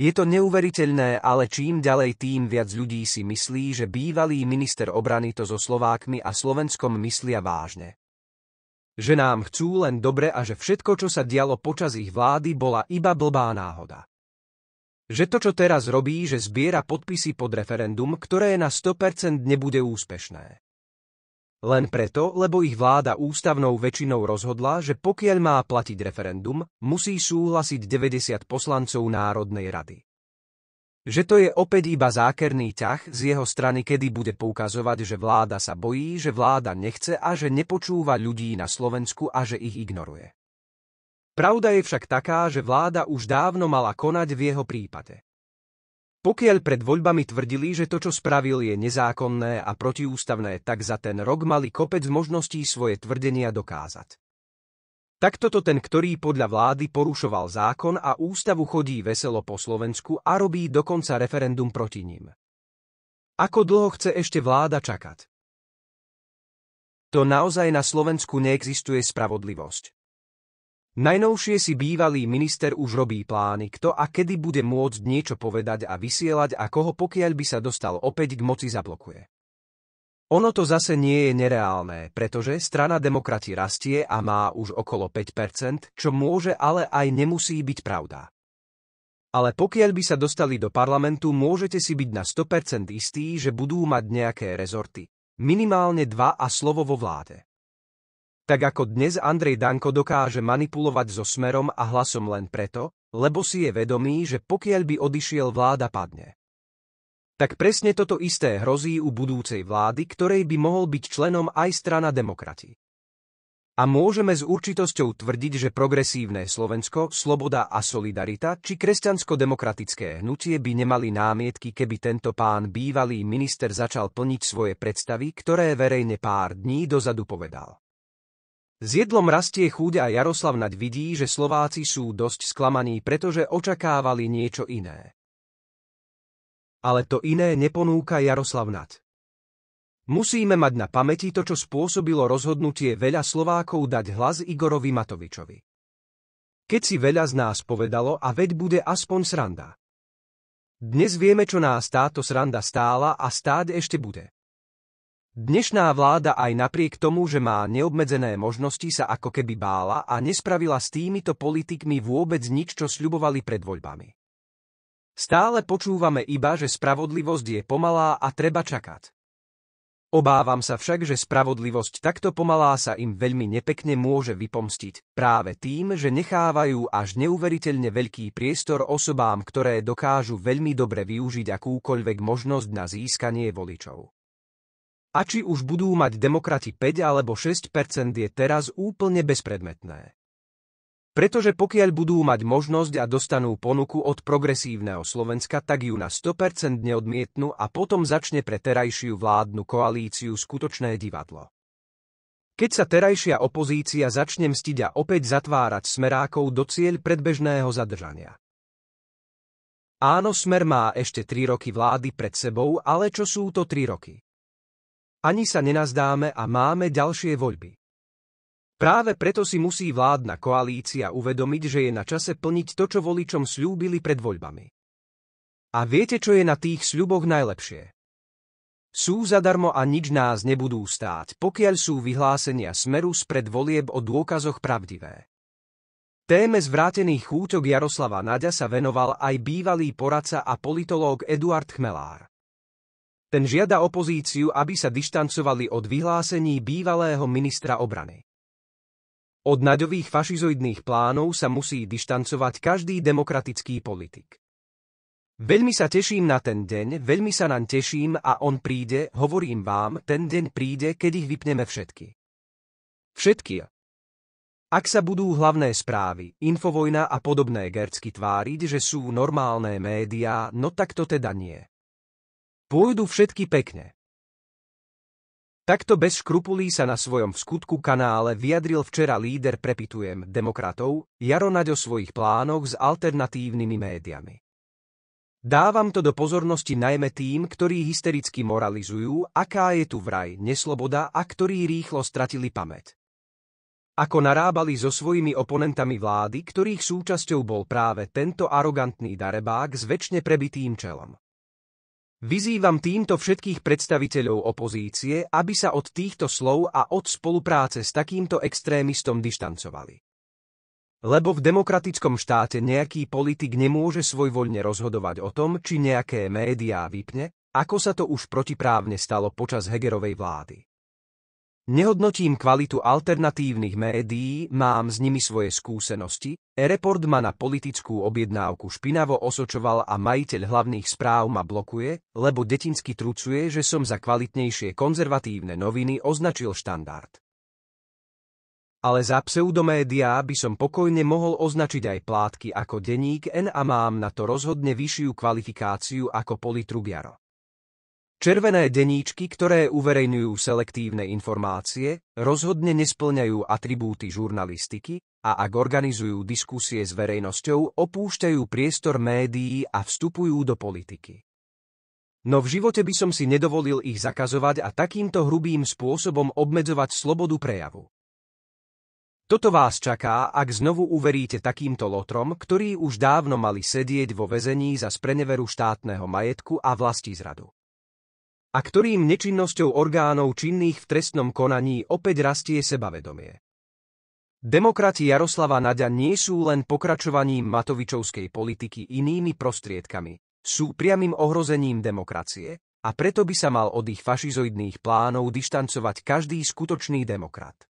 Je to neuveriteľné, ale čím ďalej tým viac ľudí si myslí, že bývalý minister obrany to so Slovákmi a Slovenskom myslia vážne. Že nám chcú len dobre a že všetko, čo sa dialo počas ich vlády, bola iba blbá náhoda. Že to, čo teraz robí, že zbiera podpisy pod referendum, ktoré na 100% nebude úspešné. Len preto, lebo ich vláda ústavnou väčšinou rozhodla, že pokiaľ má platiť referendum, musí súhlasiť 90 poslancov Národnej rady. Že to je opäť iba zákerný ťah z jeho strany, kedy bude poukazovať, že vláda sa bojí, že vláda nechce a že nepočúva ľudí na Slovensku a že ich ignoruje. Pravda je však taká, že vláda už dávno mala konať v jeho prípade. Pokiaľ pred voľbami tvrdili, že to, čo spravil, je nezákonné a protiústavné, tak za ten rok mali kopec možností svoje tvrdenia dokázať. Takto to ten, ktorý podľa vlády porušoval zákon a ústavu chodí veselo po Slovensku a robí dokonca referendum proti ním. Ako dlho chce ešte vláda čakať? To naozaj na Slovensku neexistuje spravodlivosť. Najnovšie si bývalý minister už robí plány, kto a kedy bude môcť niečo povedať a vysielať a koho pokiaľ by sa dostal opäť k moci zablokuje. Ono to zase nie je nereálne, pretože strana demokrati rastie a má už okolo 5%, čo môže ale aj nemusí byť pravda. Ale pokiaľ by sa dostali do parlamentu, môžete si byť na 100% istí, že budú mať nejaké rezorty. Minimálne dva a slovo vo vláde tak ako dnes Andrej Danko dokáže manipulovať so smerom a hlasom len preto, lebo si je vedomý, že pokiaľ by odišiel vláda padne. Tak presne toto isté hrozí u budúcej vlády, ktorej by mohol byť členom aj strana demokrati. A môžeme s určitosťou tvrdiť, že progresívne Slovensko, Sloboda a Solidarita či kresťansko-demokratické hnutie by nemali námietky, keby tento pán bývalý minister začal plniť svoje predstavy, ktoré verejne pár dní dozadu povedal. S jedlom rastie chúďa a Jaroslav naď vidí, že Slováci sú dosť sklamaní, pretože očakávali niečo iné. Ale to iné neponúka Jaroslav Naď. Musíme mať na pamäti to, čo spôsobilo rozhodnutie veľa Slovákov dať hlas Igorovi Matovičovi. Keď si veľa z nás povedalo a veď bude aspoň sranda. Dnes vieme, čo nás táto sranda stála a stáť ešte bude. Dnešná vláda aj napriek tomu, že má neobmedzené možnosti, sa ako keby bála a nespravila s týmito politikmi vôbec nič, čo sľubovali pred voľbami. Stále počúvame iba, že spravodlivosť je pomalá a treba čakať. Obávam sa však, že spravodlivosť takto pomalá sa im veľmi nepekne môže vypomstiť, práve tým, že nechávajú až neuveriteľne veľký priestor osobám, ktoré dokážu veľmi dobre využiť akúkoľvek možnosť na získanie voličov. A či už budú mať demokrati 5 alebo 6 je teraz úplne bezpredmetné. Pretože pokiaľ budú mať možnosť a dostanú ponuku od progresívneho Slovenska, tak ju na 100% neodmietnú a potom začne pre terajšiu vládnu koalíciu skutočné divadlo. Keď sa terajšia opozícia začne mstiť a opäť zatvárať smerákov do cieľ predbežného zadržania. Áno, smer má ešte 3 roky vlády pred sebou, ale čo sú to 3 roky? Ani sa nenazdáme a máme ďalšie voľby. Práve preto si musí vládna koalícia uvedomiť, že je na čase plniť to, čo voličom slúbili pred voľbami. A viete, čo je na tých sľuboch najlepšie? Sú zadarmo a nič nás nebudú stáť, pokiaľ sú vyhlásenia smeru spred volieb o dôkazoch pravdivé. Téme zvrátených chúťok Jaroslava Naďa sa venoval aj bývalý poradca a politológ Eduard Chmelár. Ten žiada opozíciu, aby sa dištancovali od vyhlásení bývalého ministra obrany. Od naďových fašizoidných plánov sa musí dištancovať každý demokratický politik. Veľmi sa teším na ten deň, veľmi sa naň teším a on príde, hovorím vám, ten deň príde, keď ich vypneme všetky. Všetky. Ak sa budú hlavné správy, infovojna a podobné gercky tváriť, že sú normálne médiá, no tak to teda nie. Pôjdu všetky pekne. Takto bez škrupulí sa na svojom skutku kanále vyjadril včera líder prepitujem demokratov Jaronať o svojich plánoch s alternatívnymi médiami. Dávam to do pozornosti najmä tým, ktorí hystericky moralizujú, aká je tu vraj nesloboda a ktorí rýchlo stratili pamäť. Ako narábali so svojimi oponentami vlády, ktorých súčasťou bol práve tento arogantný darebák s väčšine prebitým čelom. Vyzývam týmto všetkých predstaviteľov opozície, aby sa od týchto slov a od spolupráce s takýmto extrémistom dištancovali. Lebo v demokratickom štáte nejaký politik nemôže svojvoľne rozhodovať o tom, či nejaké médiá vypne, ako sa to už protiprávne stalo počas Hegerovej vlády. Nehodnotím kvalitu alternatívnych médií, mám s nimi svoje skúsenosti, e-report ma na politickú objednávku špinavo osočoval a majiteľ hlavných správ ma blokuje, lebo detinsky trucuje, že som za kvalitnejšie konzervatívne noviny označil štandard. Ale za pseudomédiá by som pokojne mohol označiť aj plátky ako denník N a mám na to rozhodne vyššiu kvalifikáciu ako politrubiaro. Červené deníčky, ktoré uverejňujú selektívne informácie, rozhodne nesplňajú atribúty žurnalistiky a ak organizujú diskusie s verejnosťou, opúšťajú priestor médií a vstupujú do politiky. No v živote by som si nedovolil ich zakazovať a takýmto hrubým spôsobom obmedzovať slobodu prejavu. Toto vás čaká, ak znovu uveríte takýmto lotrom, ktorí už dávno mali sedieť vo vezení za spreneveru štátneho majetku a vlasti zradu a ktorým nečinnosťou orgánov činných v trestnom konaní opäť rastie sebavedomie. Demokrati Jaroslava Naďa nie sú len pokračovaním Matovičovskej politiky inými prostriedkami, sú priamým ohrozením demokracie a preto by sa mal od ich fašizoidných plánov dištancovať každý skutočný demokrat.